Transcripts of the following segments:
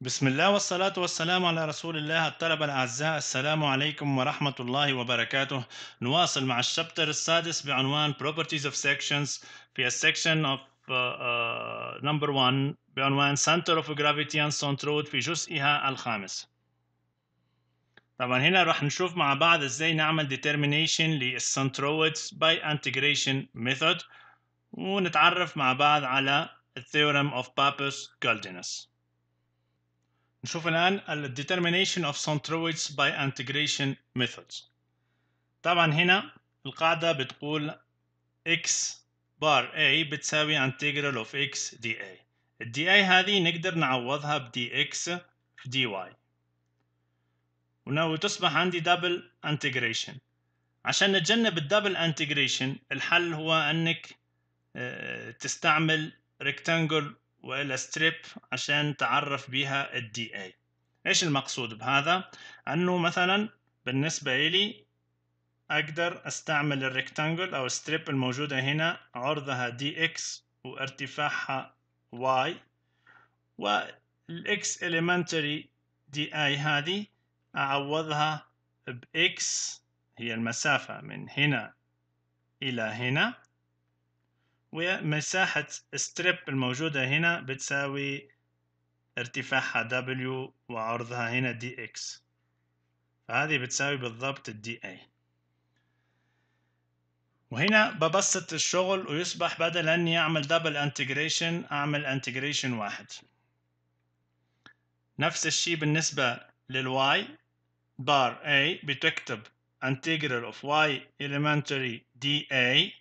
بسم الله والصلاة والسلام على رسول الله الطلبة الأعزاء السلام عليكم ورحمة الله وبركاته نواصل مع الشابتر السادس بعنوان Properties of Sections في السكشن of uh, uh, number one بعنوان Center of Gravity and Centroid في جزئها الخامس طبعا هنا راح نشوف مع بعض ازاي نعمل determination للسنترويدز by integration method ونتعرف مع بعض على theorem of Pappus-Guldinus نشوف الآن الـ determination of centroids by integration methods طبعا هنا القاعدة بتقول x بار a بتساوي integral of x dA الـ dA هذه نقدر نعوضها بـ dx في dy تصبح عندي Double integration عشان نتجنب الـ Double Integration الحل هو انك تستعمل rectangle والى strip عشان تعرف بيها الدي اي ايش المقصود بهذا انه مثلا بالنسبه الي اقدر استعمل الريكتانجل او ستريب الموجوده هنا عرضها دي اكس وارتفاعها واي والاكس elementary دي اي هذه اعوضها باكس هي المسافه من هنا الى هنا ومساحة strip الموجودة هنا بتساوي ارتفاعها W وعرضها هنا dx فهذه بتساوي بالضبط الـ DA وهنا ببسط الشغل ويصبح بدل اني اعمل double integration اعمل integration واحد نفس الشيء بالنسبة Y بار A بتكتب integral of y elementary dA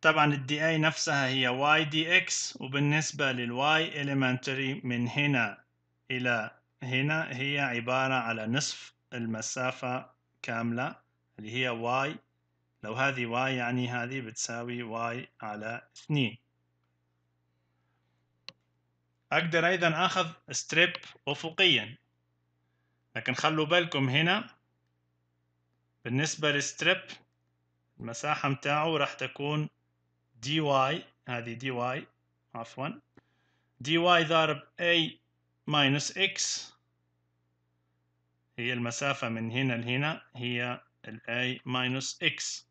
طبعا الدي اي نفسها هي y dx وبالنسبة y elementary من هنا إلى هنا هي عبارة على نصف المسافة كاملة اللي هي y لو هذه y يعني هذه بتساوي y على 2 أقدر أيضا أخذ ستريب أفقيا لكن خلوا بالكم هنا بالنسبة للستريب المساحة متاعه راح تكون دي واي هذه دي واي عفوا دي واي ضارب اي ماينس اكس هي المسافة من هنا لهنا هي الاي ماينس اكس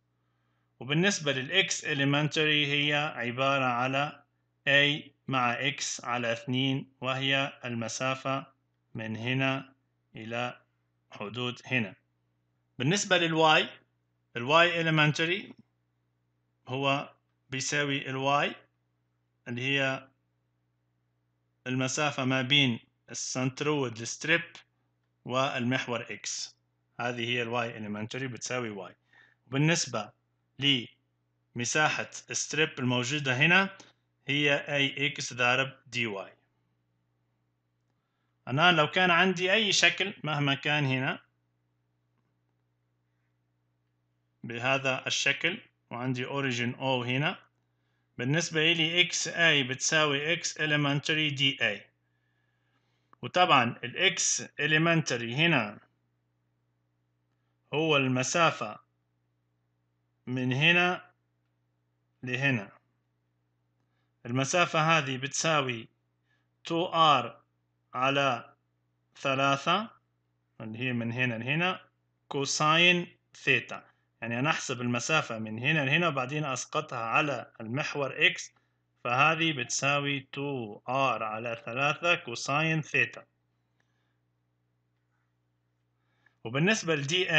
وبالنسبة للاكس elementary هي عبارة على a مع x على 2 وهي المسافة من هنا إلى حدود هنا بالنسبة للواي الواي elementary هو بيساوي الواي اللي هي المسافة ما بين السنترود الستريب والمحور اكس هذه هي الواي elementary بتساوي واي بالنسبة لمساحة الستريب الموجودة هنا هي اي اكس ضارب دي واي الآن لو كان عندي أي شكل مهما كان هنا بهذا الشكل وعندي origin O هنا بالنسبة لي x a بتساوي x elementary d a وطبعا ال x elementary هنا هو المسافة من هنا لهنا المسافة هذه بتساوي 2r على ثلاثة اللي هي من هنا لهنا كوساين ثيتا يعني أنا أحسب المسافة من هنا لهنا وبعدين أسقطها على المحور X فهذه بتساوي 2R على 3 كوساين ثيتا وبالنسبة ل dA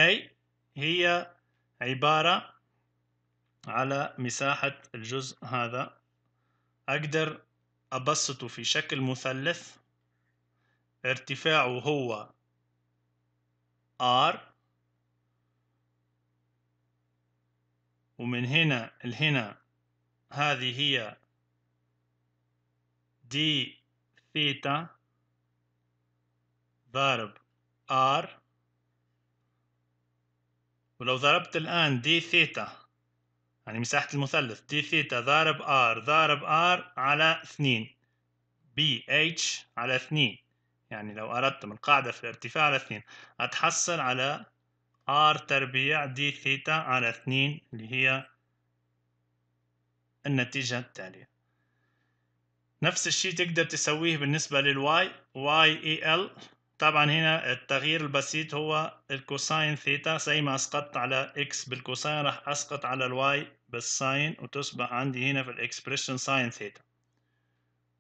هي عبارة على مساحة الجزء هذا أقدر أبسطه في شكل مثلث ارتفاعه هو R ومن هنا لهنا هذه هي دي ثيتا ضارب ار ولو ضربت الآن دي ثيتا يعني مساحة المثلث دي ثيتا ضارب ار ضارب ار على اثنين بي اتش على اثنين يعني لو أردت من قاعدة في الارتفاع على اثنين أتحصل على ار تربيع دي ثيتا على اثنين اللي هي النتيجة التالية نفس الشيء تقدر تسويه بالنسبة للواي واي اي ال طبعا هنا التغيير البسيط هو الكوساين ثيتا زي ما اسقطت على اكس بالكوساين راح اسقط على الواي بالساين وتصبح عندي هنا في الاكسبريشن ساين ثيتا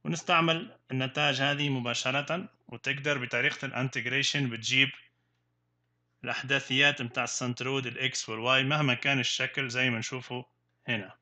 ونستعمل النتائج هذه مباشرة وتقدر بطريقة الانتجريشن بتجيب الاحداثيات متاع السنترود الاكس والواي مهما كان الشكل زي ما نشوفه هنا